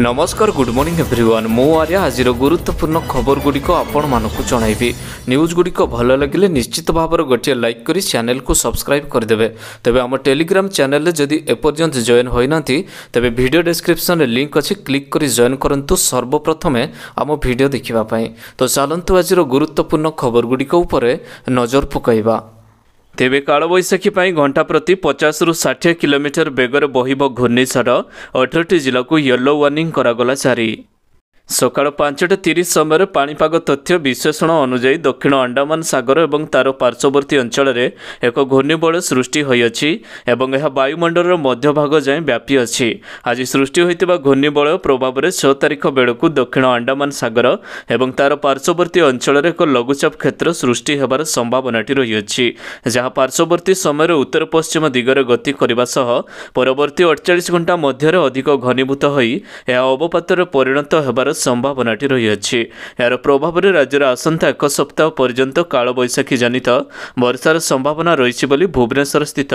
ନମସ୍କାର good morning everyone ମୁଁ ଆର୍ଯ୍ୟ ଆଜିର ଗୁରୁତ୍ୱପୂର୍ଣ୍ଣ ଖବରଗୁଡ଼ିକ ଆପଣମାନଙ୍କୁ ଜଣାଇବି ନ୍ୟୁଜ୍ଗୁଡ଼ିକ ଭଲ ଲାଗିଲେ ନିଶ୍ଚିତ ଭାବରେ ଗୋଟିଏ ଲାଇକ୍ କରି ଚ୍ୟାନେଲ୍କୁ ସବସ୍କ୍ରାଇବ୍ କରିଦେବେ ତେବେ ଆମ ଟେଲିଗ୍ରାମ୍ ଚ୍ୟାନେଲ୍ରେ ଯଦି ଏପର୍ଯ୍ୟନ୍ତ ଜଏନ୍ ହୋଇନାହାନ୍ତି ତେବେ ଭିଡ଼ିଓ ଡେସ୍କ୍ରିପ୍ସନ୍ରେ ଲିଙ୍କ୍ ଅଛି କ୍ଲିକ୍ କରି ଜଏନ୍ କରନ୍ତୁ ସର୍ବପ୍ରଥମେ ଆମ ଭିଡ଼ିଓ ଦେଖିବା ପାଇଁ ତ ଚାଲନ୍ତୁ ଆଜିର ଗୁରୁତ୍ୱପୂର୍ଣ୍ଣ ଖବରଗୁଡ଼ିକ ଉପରେ ନଜର ପକାଇବା ତେବେ କାଳବୈଶାଖୀ ପାଇଁ ଘଣ୍ଟା ପ୍ରତି ପଚାଶରୁ ଷାଠିଏ କିଲୋମିଟର ବେଗରେ ବହିବ ଘୂର୍ଣ୍ଣିଝଡ଼ ଅଠରଟି ଜିଲ୍ଲାକୁ ୟେଲୋ ୱାର୍ଣ୍ଣିଂ କରାଗଲା ଜାରି ସକାଳ ପାଞ୍ଚଟା ତିରିଶ ସମୟରେ ପାଣିପାଗ ତଥ୍ୟ ବିଶ୍ଳେଷଣ ଅନୁଯାୟୀ ଦକ୍ଷିଣ ଆଣ୍ଡାମାନ ସାଗର ଏବଂ ତାର ପାର୍ଶ୍ୱବର୍ତ୍ତୀ ଅଞ୍ଚଳରେ ଏକ ଘୂର୍ଣ୍ଣିବଳୟ ସୃଷ୍ଟି ହୋଇଅଛି ଏବଂ ଏହା ବାୟୁମଣ୍ଡଳର ମଧ୍ୟଭାଗ ଯାଏଁ ବ୍ୟାପି ଅଛି ଆଜି ସୃଷ୍ଟି ହୋଇଥିବା ଘୂର୍ଣ୍ଣିବଳୟ ପ୍ରଭାବରେ ଛଅ ତାରିଖ ବେଳକୁ ଦକ୍ଷିଣ ଆଣ୍ଡାମାନ ସାଗର ଏବଂ ତାର ପାର୍ଶ୍ୱବର୍ତ୍ତୀ ଅଞ୍ଚଳରେ ଏକ ଲଘୁଚାପ କ୍ଷେତ୍ର ସୃଷ୍ଟି ହେବାର ସମ୍ଭାବନାଟି ରହିଅଛି ଯାହା ପାର୍ଶ୍ୱବର୍ତ୍ତୀ ସମୟରେ ଉତ୍ତର ପଶ୍ଚିମ ଦିଗରେ ଗତି କରିବା ସହ ପରବର୍ତ୍ତୀ ଅଠଚାଳିଶ ଘଣ୍ଟା ମଧ୍ୟରେ ଅଧିକ ଘନୀଭୂତ ହୋଇ ଏହା ଅବପାତରେ ପରିଣତ ହେବାର ସମ୍ଭାବନାଟି ରହିଅଛି ଏହାର ପ୍ରଭାବରେ ରାଜ୍ୟରେ ଆସନ୍ତା ଏକ ସପ୍ତାହ ପର୍ଯ୍ୟନ୍ତ କାଳବୈଶାଖୀ ଜନିତ ବର୍ଷାର ସମ୍ଭାବନା ରହିଛି ବୋଲି ଭୁବନେଶ୍ୱରସ୍ଥିତ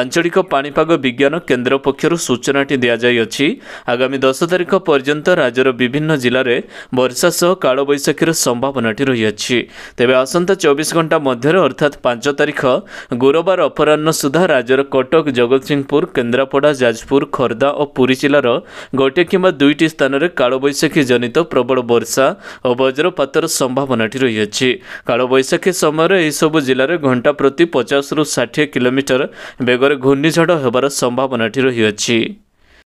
ଆଞ୍ଚଳିକ ପାଣିପାଗ ବିଜ୍ଞାନ କେନ୍ଦ୍ର ପକ୍ଷରୁ ସୂଚନାଟି ଦିଆଯାଇଅଛି ଆଗାମୀ ଦଶ ତାରିଖ ପର୍ଯ୍ୟନ୍ତ ରାଜ୍ୟର ବିଭିନ୍ନ ଜିଲ୍ଲାରେ ବର୍ଷା ସହ କାଳବୈଶାଖୀର ସମ୍ଭାବନାଟି ରହିଅଛି ତେବେ ଆସନ୍ତା ଚବିଶ ଘଣ୍ଟା ମଧ୍ୟରେ ଅର୍ଥାତ୍ ପାଞ୍ଚ ତାରିଖ ଗୁରୁବାର ଅପରାହ୍ନ ସୁଦ୍ଧା ରାଜ୍ୟର କଟକ ଜଗତସିଂହପୁର କେନ୍ଦ୍ରାପଡ଼ା ଯାଜପୁର ଖୋର୍ଦ୍ଧା ଓ ପୁରୀ ଜିଲ୍ଲାର ଗୋଟିଏ କିମ୍ବା ଦୁଇଟି ସ୍ଥାନରେ କାଳବୈଶାଖୀ ଜନିତ ପ୍ରବଳ ବର୍ଷା ଓ ବଜ୍ରପାତର ସମ୍ଭାବନାଟି ରହିଅଛି କାଳବୈଶାଖୀ ସମୟରେ ଏହିସବୁ ଜିଲ୍ଲାରେ ଘଣ୍ଟା ପ୍ରତି ପଚାଶରୁ ଷାଠିଏ କିଲୋମିଟର ବେଗରେ ଘୂର୍ଣ୍ଣିଝଡ଼ ହେବାର ସମ୍ଭାବନାଟି ରହିଅଛି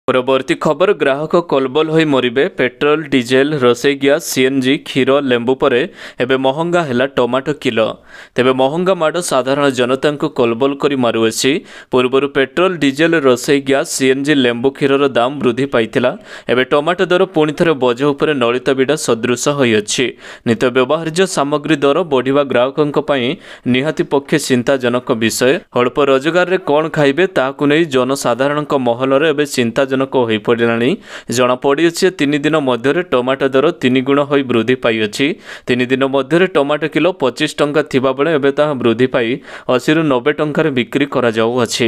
ପରବର୍ତ୍ତୀ ଖବର ଗ୍ରାହକ କଲବଲ ହୋଇ ମରିବେ ପେଟ୍ରୋଲ ଡିଜେଲ ରୋଷେଇ ଗ୍ୟାସ୍ ସିଏନ୍ଜି କ୍ଷୀର ଲେମ୍ବୁ ପରେ ଏବେ ମହଙ୍ଗା ହେଲା ଟମାଟୋ କିଲୋ ତେବେ ମହଙ୍ଗା ମାଡ଼ ସାଧାରଣ ଜନତାଙ୍କୁ କଲବଲ କରି ମାରୁଅଛି ପୂର୍ବରୁ ପେଟ୍ରୋଲ ଡିଜେଲ ରୋଷେଇ ଗ୍ୟାସ୍ ସିଏନ୍ଜି ଲେମ୍ବୁ କ୍ଷୀରର ଦାମ ବୃଦ୍ଧି ପାଇଥିଲା ଏବେ ଟମାଟୋ ଦର ପୁଣିଥରେ ବୋଝ ଉପରେ ନଳିତ ବିଡ଼ା ସଦୃଶ ହୋଇଅଛି ନିତ ବ୍ୟବହାର୍ଯ୍ୟ ସାମଗ୍ରୀ ଦର ବଢ଼ିବା ଗ୍ରାହକଙ୍କ ପାଇଁ ନିହାତି ପକ୍ଷେ ଚିନ୍ତାଜନକ ବିଷୟ ଅଳ୍ପ ରୋଜଗାରରେ କ'ଣ ଖାଇବେ ତାହାକୁ ନେଇ ଜନସାଧାରଣଙ୍କ ମହଲରେ ଏବେ ଚିନ୍ତାଜନକ ଚିନ୍ତାଜନକ ହୋଇପଡ଼ିଲାଣି ଜଣାପଡ଼ିଅଛି ଯେ ତିନି ଦିନ ମଧ୍ୟରେ ଟମାଟୋ ଦର ତିନି ଗୁଣ ହୋଇ ବୃଦ୍ଧି ପାଇଅଛି ତିନି ଦିନ ମଧ୍ୟରେ ଟମାଟୋ କିଲୋ ପଚିଶ ଟଙ୍କା ଥିବାବେଳେ ଏବେ ତାହା ବୃଦ୍ଧି ପାଇ ଅଶୀରୁ ନବେ ଟଙ୍କାରେ ବିକ୍ରି କରାଯାଉଅଛି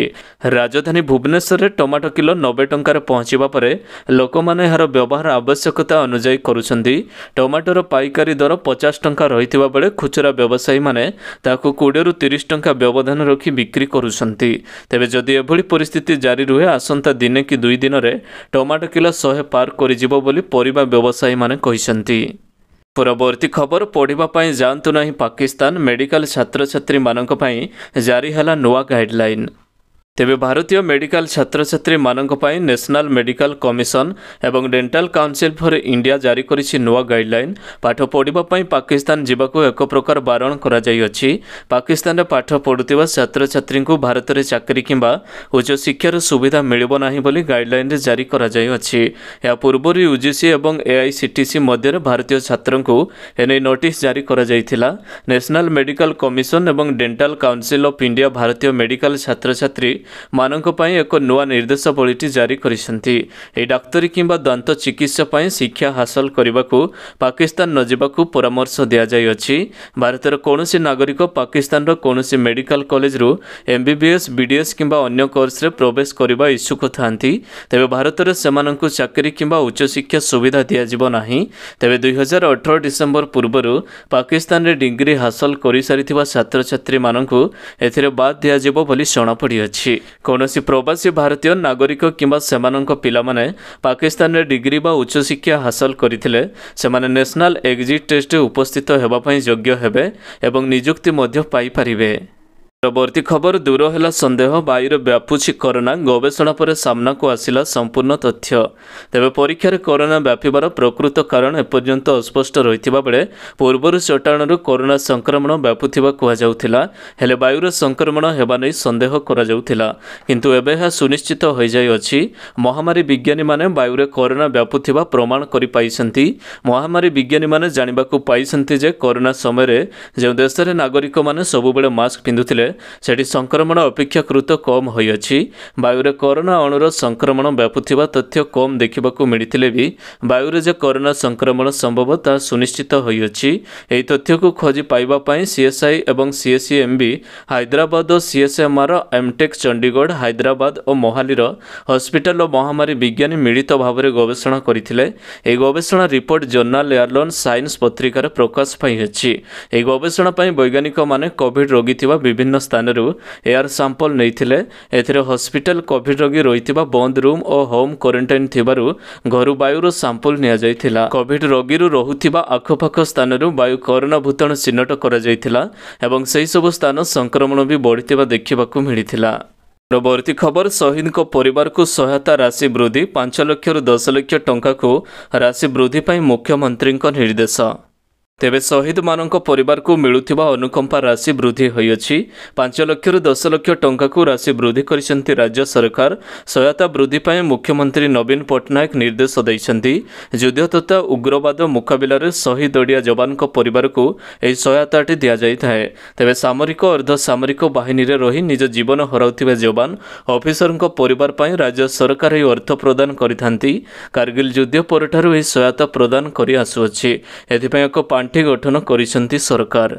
ରାଜଧାନୀ ଭୁବନେଶ୍ୱରରେ ଟମାଟୋ କିଲୋ ନବେ ଟଙ୍କାରେ ପହଞ୍ଚିବା ପରେ ଲୋକମାନେ ଏହାର ବ୍ୟବହାର ଆବଶ୍ୟକତା ଅନୁଯାୟୀ କରୁଛନ୍ତି ଟମାଟୋର ପାଇକାରୀ ଦର ପଚାଶ ଟଙ୍କା ରହିଥିବା ବେଳେ ଖୁଚୁରା ବ୍ୟବସାୟୀମାନେ ତାହାକୁ କୋଡ଼ିଏରୁ ତିରିଶ ଟଙ୍କା ବ୍ୟବଧାନ ରଖି ବିକ୍ରି କରୁଛନ୍ତି ତେବେ ଯଦି ଏଭଳି ପରିସ୍ଥିତି ଜାରି ରୁହେ ଆସନ୍ତା ଦିନେ କି ଦୁଇ ଦିନ ଦିନରେ ଟମାଟୋ କିଲୋ ଶହେ ପାର କରିଯିବ ବୋଲି ପରିବା ବ୍ୟବସାୟୀମାନେ କହିଛନ୍ତି ପରବର୍ତ୍ତୀ ଖବର ପଢ଼ିବା ପାଇଁ ଯାଆନ୍ତୁ ନାହିଁ ପାକିସ୍ତାନ ମେଡିକାଲ ଛାତ୍ରଛାତ୍ରୀମାନଙ୍କ ପାଇଁ ଜାରି ହେଲା ନୂଆ ଗାଇଡଲାଇନ୍ ତେବେ ଭାରତୀୟ ମେଡିକାଲ ଛାତ୍ରଛାତ୍ରୀମାନଙ୍କ ପାଇଁ ନ୍ୟାସନାଲ ମେଡିକାଲ କମିଶନ ଏବଂ ଡେଣ୍ଟାଲ କାଉନସିଲ ଫର ଇଣ୍ଡିଆ ଜାରି କରିଛି ନୂଆ ଗାଇଡଲାଇନ୍ ପାଠ ପଢ଼ିବା ପାଇଁ ପାକିସ୍ତାନ ଯିବାକୁ ଏକ ପ୍ରକାର ବାରଣ କରାଯାଇଅଛି ପାକିସ୍ତାନରେ ପାଠ ପଢ଼ୁଥିବା ଛାତ୍ରଛାତ୍ରୀଙ୍କୁ ଭାରତରେ ଚାକିରି କିମ୍ବା ଉଚ୍ଚଶିକ୍ଷାର ସୁବିଧା ମିଳିବ ନାହିଁ ବୋଲି ଗାଇଡଲାଇନରେ ଜାରି କରାଯାଇଅଛି ଏହା ପୂର୍ବରୁ ୟୁଜିସି ଏବଂ ଏଆଇସିଟିସି ମଧ୍ୟରେ ଭାରତୀୟ ଛାତ୍ରଙ୍କୁ ଏନେଇ ନୋଟିସ୍ ଜାରି କରାଯାଇଥିଲା ନ୍ୟାସନାଲ ମେଡିକାଲ କମିଶନ ଏବଂ ଡେଣ୍ଟାଲ କାଉନସିଲ ଅଫ୍ ଇଣ୍ଡିଆ ଭାରତୀୟ ମେଡିକାଲ ଛାତ୍ରଛାତ୍ରୀ ମାନଙ୍କ ପାଇଁ ଏକ ନୂଆ ନିର୍ଦ୍ଦେଶାବଳୀଟି ଜାରି କରିଛନ୍ତି ଏହି ଡାକ୍ତରୀ କିମ୍ବା ଦାନ୍ତ ଚିକିତ୍ସା ପାଇଁ ଶିକ୍ଷା ହାସଲ କରିବାକୁ ପାକିସ୍ତାନ ନଯିବାକୁ ପରାମର୍ଶ ଦିଆଯାଇଅଛି ଭାରତର କୌଣସି ନାଗରିକ ପାକିସ୍ତାନର କୌଣସି ମେଡିକାଲ କଲେଜରୁ ଏମ୍ବିବିଏସ୍ ବିଡିଏସ୍ କିମ୍ବା ଅନ୍ୟ କୋର୍ସରେ ପ୍ରବେଶ କରିବା ଇଚ୍ଛୁକ ଥାନ୍ତି ତେବେ ଭାରତରେ ସେମାନଙ୍କୁ ଚାକିରି କିମ୍ବା ଉଚ୍ଚଶିକ୍ଷା ସୁବିଧା ଦିଆଯିବ ନାହିଁ ତେବେ ଦୁଇହଜାର ଅଠର ଡିସେମ୍ବର ପୂର୍ବରୁ ପାକିସ୍ତାନରେ ଡିଗ୍ରୀ ହାସଲ କରିସାରିଥିବା ଛାତ୍ରଛାତ୍ରୀମାନଙ୍କୁ ଏଥିରେ ବାଦ୍ ଦିଆଯିବ ବୋଲି ଜଣାପଡ଼ିଅଛି କରିଛି କୌଣସି ପ୍ରବାସୀ ଭାରତୀୟ ନାଗରିକ କିମ୍ବା ସେମାନଙ୍କ ପିଲାମାନେ ପାକିସ୍ତାନରେ ଡିଗ୍ରୀ ବା ଉଚ୍ଚଶିକ୍ଷା ହାସଲ କରିଥିଲେ ସେମାନେ ନ୍ୟାସନାଲ୍ ଏକ୍ଜିଟ୍ ଟେଷ୍ଟରେ ଉପସ୍ଥିତ ହେବା ପାଇଁ ଯୋଗ୍ୟ ହେବେ ଏବଂ ନିଯୁକ୍ତି ମଧ୍ୟ ପାଇପାରିବେ ପରବର୍ତ୍ତୀ ଖବର ଦୂର ହେଲା ସନ୍ଦେହ ବାୟୁରେ ବ୍ୟାପୁଛି କରୋନା ଗବେଷଣା ପରେ ସାମ୍ନାକୁ ଆସିଲା ସମ୍ପୂର୍ଣ୍ଣ ତଥ୍ୟ ତେବେ ପରୀକ୍ଷାରେ କରୋନା ବ୍ୟାପିବାର ପ୍ରକୃତ କାରଣ ଏପର୍ଯ୍ୟନ୍ତ ଅସ୍ପଷ୍ଟ ରହିଥିବା ବେଳେ ପୂର୍ବରୁ ଚଟାଣରୁ କରୋନା ସଂକ୍ରମଣ ବ୍ୟାପୁଥିବା କୁହାଯାଉଥିଲା ହେଲେ ବାୟୁର ସଂକ୍ରମଣ ହେବା ନେଇ ସନ୍ଦେହ କରାଯାଉଥିଲା କିନ୍ତୁ ଏବେ ଏହା ସୁନିଶ୍ଚିତ ହୋଇଯାଇଅଛି ମହାମାରୀ ବିଜ୍ଞାନୀମାନେ ବାୟୁରେ କରୋନା ବ୍ୟାପୁଥିବା ପ୍ରମାଣ କରିପାରିଛନ୍ତି ମହାମାରୀ ବିଜ୍ଞାନୀମାନେ ଜାଣିବାକୁ ପାଇଛନ୍ତି ଯେ କରୋନା ସମୟରେ ଯେଉଁ ଦେଶରେ ନାଗରିକମାନେ ସବୁବେଳେ ମାସ୍କ ପିନ୍ଧୁଥିଲେ ସେଠି ସଂକ୍ରମଣ ଅପେକ୍ଷାକୃତ କମ୍ ହୋଇଅଛି ବାୟୁରେ କରୋନା ଅଣୁର ସଂକ୍ରମଣ ବ୍ୟାପୁଥିବା ତଥ୍ୟ କମ୍ ଦେଖିବାକୁ ମିଳିଥିଲେ ବି ବାୟୁରେ ଯେ କରୋନା ସଂକ୍ରମଣ ସମ୍ଭବ ତାହା ସୁନିଶ୍ଚିତ ହୋଇଅଛି ଏହି ତଥ୍ୟକୁ ଖୋଜି ପାଇବା ପାଇଁ ସିଏସ୍ଆଇ ଏବଂ ସିଏସ୍ସିଏମ୍ବି ହାଇଦ୍ରାବାଦ ଓ ସିଏସ୍ଏମ୍ଆର୍ ଏମ୍ଟେକ୍ ଚଣ୍ଡିଗଡ଼ ହାଇଦ୍ରାବାଦ ଓ ମୋହାଲିର ହସ୍ପିଟାଲ ଓ ମହାମାରୀ ବିଜ୍ଞାନୀ ମିଳିତ ଭାବରେ ଗବେଷଣା କରିଥିଲେ ଏହି ଗବେଷଣା ରିପୋର୍ଟ ଜର୍ନାଲ ଏୟାରଲୋନ୍ ସାଇନ୍ସ ପତ୍ରିକାରେ ପ୍ରକାଶ ପାଇଅଛି ଏହି ଗବେଷଣା ପାଇଁ ବୈଜ୍ଞାନିକମାନେ କୋଭିଡ୍ ରୋଗୀ ଥିବା ବିଭିନ୍ନ ସ୍ଥାନରୁ ଏୟାର ସାମ୍ପଲ ନେଇଥିଲେ ଏଥିରେ ହସ୍ପିଟାଲ କୋଭିଡ ରୋଗୀ ରହିଥିବା ବନ୍ଦ ରୁମ୍ ଓ ହୋମ୍ କ୍ୱାରେଣ୍ଟାଇନ୍ ଥିବାରୁ ଘରୁ ବାୟୁରୁ ସାମ୍ପଲ ନିଆଯାଇଥିଲା କୋଭିଡ ରୋଗୀରୁ ରହୁଥିବା ଆଖପାଖ ସ୍ଥାନରୁ ବାୟୁ କରୋନା ଭୂତାଣୁ ଚିହ୍ନଟ କରାଯାଇଥିଲା ଏବଂ ସେହିସବୁ ସ୍ଥାନ ସଂକ୍ରମଣ ବି ବଢ଼ିଥିବା ଦେଖିବାକୁ ମିଳିଥିଲା ପରବର୍ତ୍ତୀ ଖବର ଶହୀଦଙ୍କ ପରିବାରକୁ ସହାୟତା ରାଶି ବୃଦ୍ଧି ପାଞ୍ଚ ଲକ୍ଷରୁ ଦଶ ଲକ୍ଷ ଟଙ୍କାକୁ ରାଶି ବୃଦ୍ଧି ପାଇଁ ମୁଖ୍ୟମନ୍ତ୍ରୀଙ୍କ ନିର୍ଦ୍ଦେଶ ତେବେ ଶହୀଦମାନଙ୍କ ପରିବାରକୁ ମିଳୁଥିବା ଅନୁକମ୍ପା ରାଶି ବୃଦ୍ଧି ହୋଇଅଛି ପାଞ୍ଚ ଲକ୍ଷରୁ ଦଶ ଲକ୍ଷ ଟଙ୍କାକୁ ରାଶି ବୃଦ୍ଧି କରିଛନ୍ତି ରାଜ୍ୟ ସରକାର ସହାୟତା ବୃଦ୍ଧି ପାଇଁ ମୁଖ୍ୟମନ୍ତ୍ରୀ ନବୀନ ପଟ୍ଟନାୟକ ନିର୍ଦ୍ଦେଶ ଦେଇଛନ୍ତି ଯୁଦ୍ଧ ତଥା ଉଗ୍ରବାଦ ମୁକାବିଲାରେ ଶହୀଦ ଓଡ଼ିଆ ଯବାନଙ୍କ ପରିବାରକୁ ଏହି ସହାୟତାଟି ଦିଆଯାଇଥାଏ ତେବେ ସାମରିକ ଅର୍ଦ୍ଧସାମରିକ ବାହିନୀରେ ରହି ନିଜ ଜୀବନ ହରାଉଥିବା ଯବାନ ଅଫିସରଙ୍କ ପରିବାର ପାଇଁ ରାଜ୍ୟ ସରକାର ଏହି ଅର୍ଥ ପ୍ରଦାନ କରିଥାନ୍ତି କାର୍ଗିଲ୍ ଯୁଦ୍ଧ ପରଠାରୁ ଏହି ସହାୟତା ପ୍ରଦାନ କରିଆସୁଅଛି ଏଥିପାଇଁ ଏକ ପାଣ୍ଠ ପାଣ୍ଠି ଗଠନ କରିଛନ୍ତି ସରକାର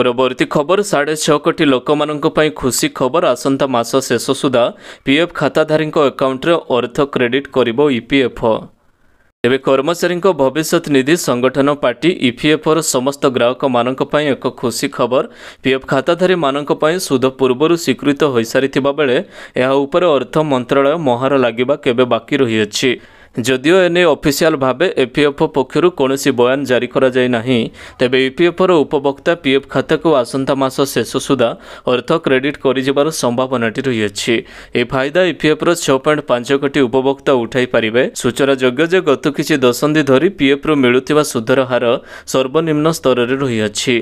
ପରବର୍ତ୍ତୀ ଖବର ସାଢ଼େ ଛଅ କୋଟି ଲୋକମାନଙ୍କ ପାଇଁ ଖୁସି ଖବର ଆସନ୍ତା ମାସ ଶେଷ ସୁଦ୍ଧା ପିଏଫ୍ ଖାତାଧାରୀଙ୍କ ଆକାଉଣ୍ଟରେ ଅର୍ଥ କ୍ରେଡିଟ୍ କରିବ ଇପିଏଫ୍ ତେବେ କର୍ମଚାରୀଙ୍କ ଭବିଷ୍ୟତ ନିଧି ସଂଗଠନ ପାର୍ଟି ଇପିଏଫ୍ଓର ସମସ୍ତ ଗ୍ରାହକମାନଙ୍କ ପାଇଁ ଏକ ଖୁସି ଖବର ପିଏଫ୍ ଖାତାଧାରୀମାନଙ୍କ ପାଇଁ ସୁଧ ପୂର୍ବରୁ ସ୍ୱୀକୃତ ହୋଇସାରିଥିବା ବେଳେ ଏହା ଉପରେ ଅର୍ଥ ମନ୍ତ୍ରଣାଳୟ ମହାର ଲାଗିବା କେବେ ବାକି ରହିଅଛି ଯଦିଓ ଏ ନେଇ ଅଫିସିଆଲ ଭାବେ ଏପିଏଫ୍ ପକ୍ଷରୁ କୌଣସି ବୟାନ ଜାରି କରାଯାଇ ନାହିଁ ତେବେ ଇପିଏଫ୍ର ଉପଭୋକ୍ତା ପିଏଫ୍ ଖାତାକୁ ଆସନ୍ତା ମାସ ଶେଷ ସୁଦ୍ଧା ଅର୍ଥ କ୍ରେଡିଟ୍ କରିଯିବାର ସମ୍ଭାବନାଟି ରହିଅଛି ଏହି ଫାଇଦା ଇପିଏଫ୍ର ଛଅ ପଏଣ୍ଟ ପାଞ୍ଚ କୋଟି ଉପଭୋକ୍ତା ଉଠାଇପାରିବେ ସୂଚନାଯୋଗ୍ୟ ଯେ ଗତ କିଛି ଦଶନ୍ଧି ଧରି ପିଏଫ୍ରୁ ମିଳୁଥିବା ସୁଧର ହାର ସର୍ବନିମ୍ନ ସ୍ତରରେ ରହିଅଛି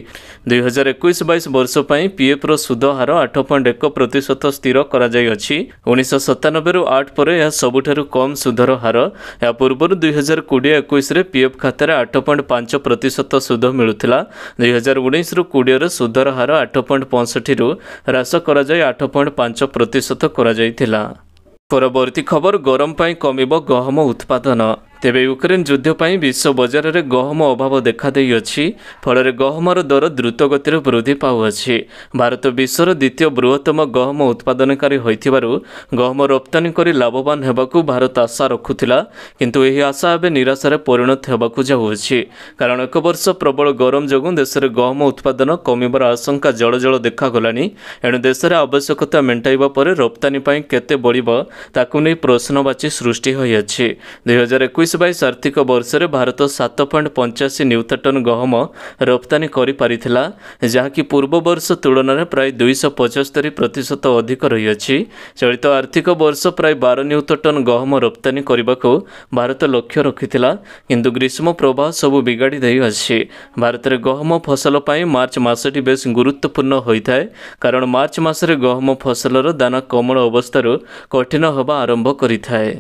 ଦୁଇହଜାର ଏକୋଇଶ ବାଇଶ ବର୍ଷ ପାଇଁ ପିଏଫ୍ର ସୁଧ ହାର ଆଠ ପଏଣ୍ଟ ଏକ ପ୍ରତିଶତ ସ୍ଥିର କରାଯାଇଅଛି ଉଣେଇଶହ ସତାନବେରୁ ଆଠ ପରେ ଏହା ସବୁଠାରୁ କମ୍ ସୁଧର ହାର ଏହା ପୂର୍ବରୁ ଦୁଇହଜାର କୋଡ଼ିଏ ଏକୋଇଶରେ ପି ଏଫ୍ ଖାତାରେ ଆଠ ପଏଣ୍ଟ ପାଞ୍ଚ ପ୍ରତିଶତ ସୁଧ ମିଳୁଥିଲା ଦୁଇହଜାର ଉଣେଇଶରୁ କୋଡ଼ିଏରେ ସୁଧର ହାର ଆଠ ପଏଣ୍ଟ ପଞ୍ଚଷଠିରୁ ହ୍ରାସ କରାଯାଇ ଆଠ ପଏଣ୍ଟ ପାଞ୍ଚ ପ୍ରତିଶତ କରାଯାଇଥିଲା ପରବର୍ତ୍ତୀ ଖବର ଗରମ ପାଇଁ କମିବ ଗହମ ଉତ୍ପାଦନ ତେବେ ୟୁକ୍ରେନ୍ ଯୁଦ୍ଧ ପାଇଁ ବିଶ୍ୱ ବଜାରରେ ଗହମ ଅଭାବ ଦେଖାଦେଇଅଛି ଫଳରେ ଗହମର ଦର ଦ୍ରୁତଗତିରେ ବୃଦ୍ଧି ପାଉଅଛି ଭାରତ ବିଶ୍ୱର ଦ୍ୱିତୀୟ ବୃହତ୍ତମ ଗହମ ଉତ୍ପାଦନକାରୀ ହୋଇଥିବାରୁ ଗହମ ରପ୍ତାନୀ କରି ଲାଭବାନ ହେବାକୁ ଭାରତ ଆଶା ରଖୁଥିଲା କିନ୍ତୁ ଏହି ଆଶା ଏବେ ନିରାଶାରେ ପରିଣତ ହେବାକୁ ଯାଉଅଛି କାରଣ ଏକ ବର୍ଷ ପ୍ରବଳ ଗରମ ଯୋଗୁଁ ଦେଶରେ ଗହମ ଉତ୍ପାଦନ କମିବାର ଆଶଙ୍କା ଜଳଜଳ ଦେଖାଗଲାଣି ଏଣୁ ଦେଶରେ ଆବଶ୍ୟକତା ମେଣ୍ଟାଇବା ପରେ ରପ୍ତାନୀ ପାଇଁ କେତେ ବଳିବ ତାକୁ ନେଇ ପ୍ରଶ୍ନବାଚୀ ସୃଷ୍ଟି ହୋଇଅଛି ଦୁଇହଜାର ଏକୋଇଶ ଏକୋଇଶ ବାଇଶ ଆର୍ଥିକ ବର୍ଷରେ ଭାରତ ସାତ ପଏଣ୍ଟ ପଞ୍ଚାଅଶୀ ନ୍ୟୁଥଟନ୍ ଗହମ ରପ୍ତାନୀ କରିପାରିଥିଲା ଯାହାକି ପୂର୍ବ ବର୍ଷ ତୁଳନାରେ ପ୍ରାୟ ଦୁଇଶହ ପଞ୍ଚସ୍ତରୀ ପ୍ରତିଶତ ଅଧିକ ରହିଅଛି ଚଳିତ ଆର୍ଥିକ ବର୍ଷ ପ୍ରାୟ ବାର ନ୍ୟୁଥଟନ୍ ଗହମ ରପ୍ତାନୀ କରିବାକୁ ଭାରତ ଲକ୍ଷ୍ୟ ରଖିଥିଲା କିନ୍ତୁ ଗ୍ରୀଷ୍ମ ପ୍ରବାହ ସବୁ ବିଗାଡ଼ି ଦେଇଅଛି ଭାରତରେ ଗହମ ଫସଲ ପାଇଁ ମାର୍ଚ୍ଚ ମାସଟି ବେଶ୍ ଗୁରୁତ୍ୱପୂର୍ଣ୍ଣ ହୋଇଥାଏ କାରଣ ମାର୍ଚ୍ଚ ମାସରେ ଗହମ ଫସଲର ଦାନା କୋମଳ ଅବସ୍ଥାରୁ କଠିନ ହେବା ଆରମ୍ଭ କରିଥାଏ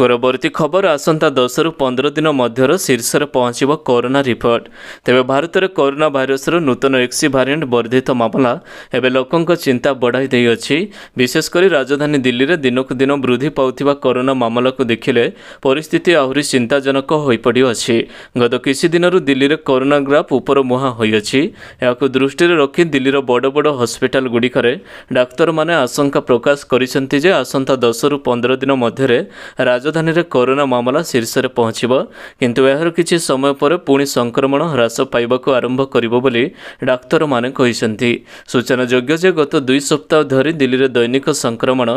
ପରବର୍ତ୍ତୀ ଖବର ଆସନ୍ତା ଦଶରୁ ପନ୍ଦର ଦିନ ମଧ୍ୟରେ ଶୀର୍ଷରେ ପହଞ୍ଚିବ କରୋନା ରିପୋର୍ଟ ତେବେ ଭାରତରେ କରୋନା ଭାଇରସର ନୂତନ ଏକ୍ସି ଭାରିଏଣ୍ଟ ବର୍ଦ୍ଧିତ ମାମଲା ଏବେ ଲୋକଙ୍କ ଚିନ୍ତା ବଢ଼ାଇ ଦେଇଅଛି ବିଶେଷ କରି ରାଜଧାନୀ ଦିଲ୍ଲୀରେ ଦିନକୁ ଦିନ ବୃଦ୍ଧି ପାଉଥିବା କରୋନା ମାମଲାକୁ ଦେଖିଲେ ପରିସ୍ଥିତି ଆହୁରି ଚିନ୍ତାଜନକ ହୋଇପଡ଼ିଅଛି ଗତ କିଛିଦିନରୁ ଦିଲ୍ଲୀରେ କରୋନା ଗ୍ରାଫ ଉପର ମୁହାଁ ହୋଇଅଛି ଏହାକୁ ଦୃଷ୍ଟିରେ ରଖି ଦିଲ୍ଲୀର ବଡ଼ ବଡ଼ ହସ୍ପିଟାଲଗୁଡ଼ିକରେ ଡାକ୍ତରମାନେ ଆଶଙ୍କା ପ୍ରକାଶ କରିଛନ୍ତି ଯେ ଆସନ୍ତା ଦଶରୁ ପନ୍ଦର ଦିନ ମଧ୍ୟରେ ରାଜ ରାଜଧାନୀରେ କରୋନା ମାମଲା ଶୀର୍ଷରେ ପହଞ୍ଚିବ କିନ୍ତୁ ଏହାର କିଛି ସମୟ ପରେ ପୁଣି ସଂକ୍ରମଣ ହ୍ରାସ ପାଇବାକୁ ଆରମ୍ଭ କରିବ ବୋଲି ଡାକ୍ତରମାନେ କହିଛନ୍ତି ସୂଚନାଯୋଗ୍ୟ ଯେ ଗତ ଦୁଇ ସପ୍ତାହ ଧରି ଦିଲ୍ଲୀରେ ଦୈନିକ ସଂକ୍ରମଣ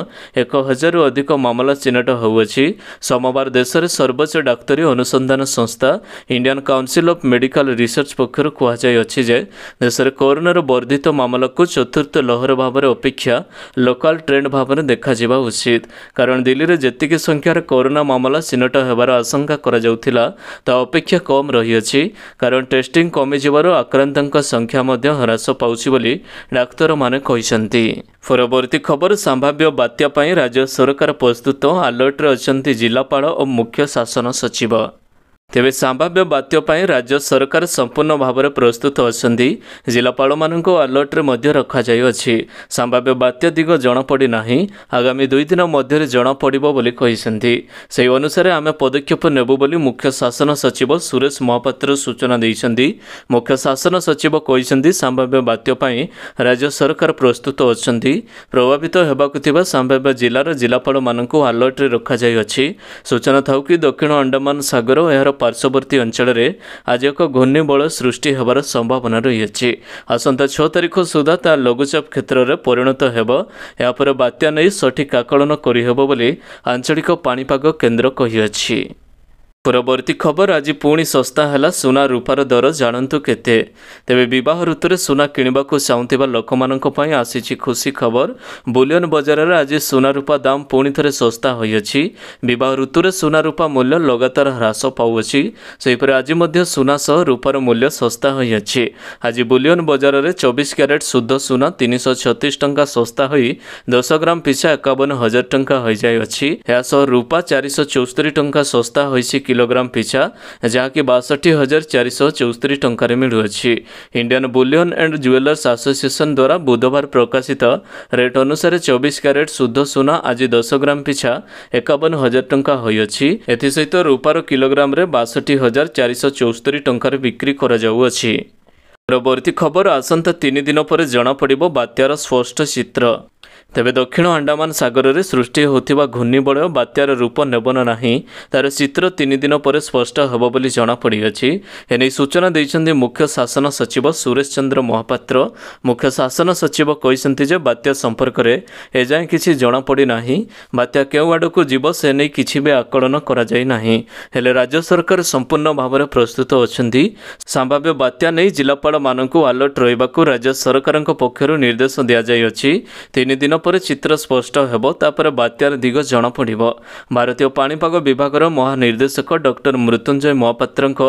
ଏକ ହଜାରରୁ ଅଧିକ ମାମଲା ଚିହ୍ନଟ ହେଉଅଛି ସୋମବାର ଦେଶରେ ସର୍ବୋଚ୍ଚ ଡାକ୍ତରୀ ଅନୁସନ୍ଧାନ ସଂସ୍ଥା Indian council of medical research ପକ୍ଷରୁ କୁହାଯାଇଅଛି ଯେ ଦେଶରେ କରୋନାର ବର୍ଦ୍ଧିତ ମାମଲାକୁ ଚତୁର୍ଥ ଲହର ଭାବରେ ଅପେକ୍ଷା ଲୋକାଲ୍ ଟ୍ରେଣ୍ଡ ଭାବରେ ଦେଖାଯିବା ଉଚିତ କାରଣ ଦିଲ୍ଲୀରେ ଯେତିକି ସଂଖ୍ୟାରେ କରୋନା ମାମଲା ଚିହ୍ନଟ ହେବାର ଆଶଙ୍କା କରାଯାଉଥିଲା ତାହା ଅପେକ୍ଷା କମ୍ ରହିଅଛି କାରଣ ଟେଷ୍ଟିଂ କମିଯିବାରୁ ଆକ୍ରାନ୍ତଙ୍କ ସଂଖ୍ୟା ମଧ୍ୟ ହ୍ରାସ ପାଉଛି ବୋଲି ଡାକ୍ତରମାନେ କହିଛନ୍ତି ପରବର୍ତ୍ତୀ ଖବର ସମ୍ଭାବ୍ୟ ବାତ୍ୟା ପାଇଁ ରାଜ୍ୟ ସରକାର ପ୍ରସ୍ତୁତ ଆଲର୍ଟରେ ଅଛନ୍ତି ଜିଲ୍ଲାପାଳ ଓ ମୁଖ୍ୟ ଶାସନ ସଚିବ ତେବେ ସମ୍ଭାବ୍ୟ ବାତ୍ୟା ପାଇଁ ରାଜ୍ୟ ସରକାର ସମ୍ପୂର୍ଣ୍ଣ ଭାବରେ ପ୍ରସ୍ତୁତ ଅଛନ୍ତି ଜିଲ୍ଲାପାଳମାନଙ୍କୁ ଆଲର୍ଟରେ ମଧ୍ୟ ରଖାଯାଇଅଛି ସମ୍ଭାବ୍ୟ ବାତ୍ୟା ଦିଗ ଜଣାପଡ଼ି ନାହିଁ ଆଗାମୀ ଦୁଇ ଦିନ ମଧ୍ୟରେ ଜଣାପଡ଼ିବ ବୋଲି କହିଛନ୍ତି ସେହି ଅନୁସାରେ ଆମେ ପଦକ୍ଷେପ ନେବୁ ବୋଲି ମୁଖ୍ୟ ଶାସନ ସଚିବ ସୁରେଶ ମହାପାତ୍ର ସୂଚନା ଦେଇଛନ୍ତି ମୁଖ୍ୟ ଶାସନ ସଚିବ କହିଛନ୍ତି ସମ୍ଭାବ୍ୟ ବାତ୍ୟା ପାଇଁ ରାଜ୍ୟ ସରକାର ପ୍ରସ୍ତୁତ ଅଛନ୍ତି ପ୍ରଭାବିତ ହେବାକୁ ଥିବା ସମ୍ଭାବ୍ୟ ଜିଲ୍ଲାର ଜିଲ୍ଲାପାଳମାନଙ୍କୁ ଆଲର୍ଟରେ ରଖାଯାଇଅଛି ସୂଚନା ଥାଉ କି ଦକ୍ଷିଣ ଆଣ୍ଡାମାନ ସାଗର ଏହାର ପାର୍ଶ୍ୱବର୍ତ୍ତୀ ଅଞ୍ଚଳରେ ଆଜି ଏକ ଘୂର୍ଣ୍ଣିବଳ ସୃଷ୍ଟି ହେବାର ସମ୍ଭାବନା ରହିଅଛି ଆସନ୍ତା ଛଅ ତାରିଖ ସୁଦ୍ଧା ତାହା ଲଘୁଚାପ କ୍ଷେତ୍ରରେ ପରିଣତ ହେବ ଏହାପରେ ବାତ୍ୟା ନେଇ ସଠିକ୍ ଆକଳନ କରିହେବ ବୋଲି ଆଞ୍ଚଳିକ ପାଣିପାଗ କେନ୍ଦ୍ର କହିଅଛି পরবর্তী খবর আজ পুঁ শস্তা হল সুনা রূপার দর জাণতু কেতে তবে বহ ঋতুরে সুনা কিণবা চাহুবা লোক আসিছি খুশি খবর বুলিয়ন বজারের আজ সুনা রূপা দাম পুঁ থেকে শস্তা হয়েছি বহ ঋতুরে সুনা রূপা মূল্য লগাতার হ্রাস পাওছি সেইপরে আজ মধ্যে সুনা সহ রূপার মূল্য শস্তা হয়েছি আজ বুলিয়ন বজারের চবিশ ক্যারেট শুদ্ধ সুনা তিনশো ছত্রিশ টাকা শস্তা হয়ে দশ গ্রাম পিছা একাবন হাজার টাকা হয়ে যাই অছি রূপা চারিশহ চৌস্তরি টাকা শস্তা হয়েছে କିଲୋଗ୍ରାମ ପିଛା ଯାହାକି ବାଷଠି ହଜାର ଚାରିଶହ ଚଉସ୍ତରୀ ଟଙ୍କାରେ ମିଳୁଅଛି Indian bullion and jewellers association ଦ୍ୱାରା ବୁଧବାର ପ୍ରକାଶିତ ରେଟ୍ ଅନୁସାରେ ଚବିଶ କ୍ୟାରେଟ୍ ଶୁଦ୍ଧ ସୁନା ଆଜି ଦଶ ଗ୍ରାମ ପିଛା ଏକାବନ ହଜାର ଟଙ୍କା ହୋଇଅଛି ଏଥିସହିତ ରୂପାର କିଲୋଗ୍ରାମରେ ବାଷଠି ହଜାର ଚାରିଶହ ଚଉସ୍ତରୀ ଟଙ୍କାରେ ବିକ୍ରି କରାଯାଉଅଛି ପରବର୍ତ୍ତୀ ଖବର ଆସନ୍ତା ତିନି ଦିନ ପରେ ଜଣାପଡ଼ିବ ବାତ୍ୟାର ସ୍ପଷ୍ଟ ଚିତ୍ର ତେବେ ଦକ୍ଷିଣ ଆଣ୍ଡାମାନ ସାଗରରେ ସୃଷ୍ଟି ହେଉଥିବା ଘୂର୍ଣ୍ଣିବଳୟ ବାତ୍ୟାର ରୂପ ନେବ ନା ନାହିଁ ତା'ର ଚିତ୍ର ତିନି ଦିନ ପରେ ସ୍ପଷ୍ଟ ହେବ ବୋଲି ଜଣାପଡ଼ିଅଛି ଏନେଇ ସୂଚନା ଦେଇଛନ୍ତି ମୁଖ୍ୟ ଶାସନ ସଚିବ ସୁରେଶ ଚନ୍ଦ୍ର ମହାପାତ୍ର ମୁଖ୍ୟ ଶାସନ ସଚିବ କହିଛନ୍ତି ଯେ ବାତ୍ୟା ସମ୍ପର୍କରେ ଏଯାଏଁ କିଛି ଜଣାପଡ଼ିନାହିଁ ବାତ୍ୟା କେଉଁ ଆଡ଼କୁ ଯିବ ସେ ନେଇ କିଛି ବି ଆକଳନ କରାଯାଇ ନାହିଁ ହେଲେ ରାଜ୍ୟ ସରକାର ସମ୍ପୂର୍ଣ୍ଣ ଭାବରେ ପ୍ରସ୍ତୁତ ଅଛନ୍ତି ସମ୍ଭାବ୍ୟ ବାତ୍ୟା ନେଇ ଜିଲ୍ଲାପାଳମାନଙ୍କୁ ଆଲର୍ଟ ରହିବାକୁ ରାଜ୍ୟ ସରକାରଙ୍କ ପକ୍ଷରୁ ନିର୍ଦ୍ଦେଶ ଦିଆଯାଇଅଛି ତାପରେ ଚିତ୍ର ସ୍ପଷ୍ଟ ହେବ ତାପରେ ବାତ୍ୟାର ଦିଗ ଜଣାପଡ଼ିବ ଭାରତୀୟ ପାଣିପାଗ ବିଭାଗର ମହାନିର୍ଦ୍ଦେଶକ ଡକ୍ଟର ମୃତ୍ୟୁଞ୍ଜୟ ମହାପାତ୍ରଙ୍କ